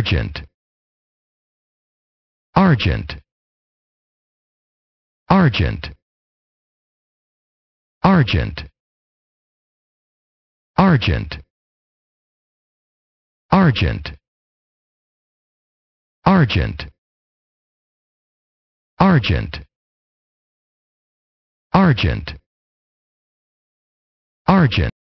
Argent. Argent. Argent. Argent. Argent. Argent. Argent. Argent. Argent. Argent.